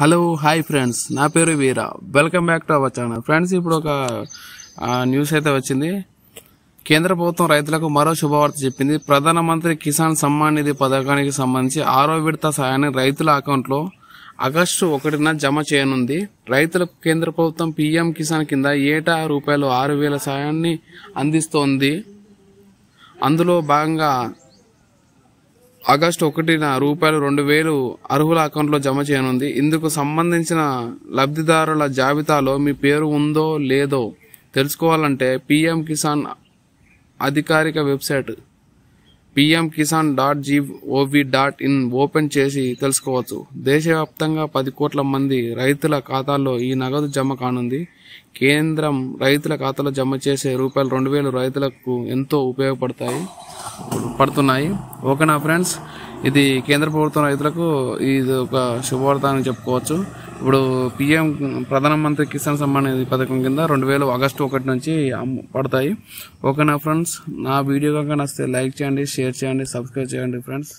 hello hi friends నా పేరు Veera welcome back to our channel friends ఇప్పుడు ఒక న్యూస్ అయితే వచ్చింది కేంద్ర ప్రభుత్వం రైతులకు మరో శుభవార్త చెప్పింది ప్రధానమంత్రి కిసాన్ సమ్మాన్ నిధి పథకానికి సంబంధించి ఆరో విడత సాయాన్ని రైతుల అకౌంట్లో ఆగస్టు ఒకటిన జమ చేయనుంది రైతులకు కేంద్ర ప్రభుత్వం పీఎం కిసాన్ కింద ఏటా రూపాయలు ఆరు వేల సాయాన్ని అందిస్తోంది అందులో భాగంగా ఆగస్టు ఒకటిన రూపాయలు రెండు వేలు అర్హుల అకౌంట్లో జమ చేయనుంది ఇందుకు సంబంధించిన లబ్ధిదారుల జాబితాలో మీ పేరు ఉందో లేదో తెలుసుకోవాలంటే పిఎం కిసాన్ అధికారిక website PM Kisan dot gov dot in open చేసి తెలుసుకోవచ్చు దేశవ్యాప్తంగా పది కోట్ల మంది రైతుల ఖాతాల్లో ఈ నగదు జమ కానుంది కేంద్రం రైతుల ఖాతాలో జమ చేసే రూపాయలు రెండు వేలు రైతులకు ఎంతో ఉపయోగపడతాయి పడుతున్నాయి ఓకేనా ఫ్రెండ్స్ ఇది కేంద్ర ప్రభుత్వం రైతులకు ఇది ఒక శుభవార్త అని చెప్పుకోవచ్చు ఇప్పుడు పిఎం ప్రధానమంత్రి కిసాన్ సమ్మాన్ నిధి పథకం కింద రెండు వేలు ఆగస్టు ఒకటి నుంచి పడతాయి ఓకేనా ఫ్రెండ్స్ నా వీడియో కనుక నచ్చితే లైక్ చేయండి షేర్ చేయండి సబ్స్క్రైబ్ చేయండి ఫ్రెండ్స్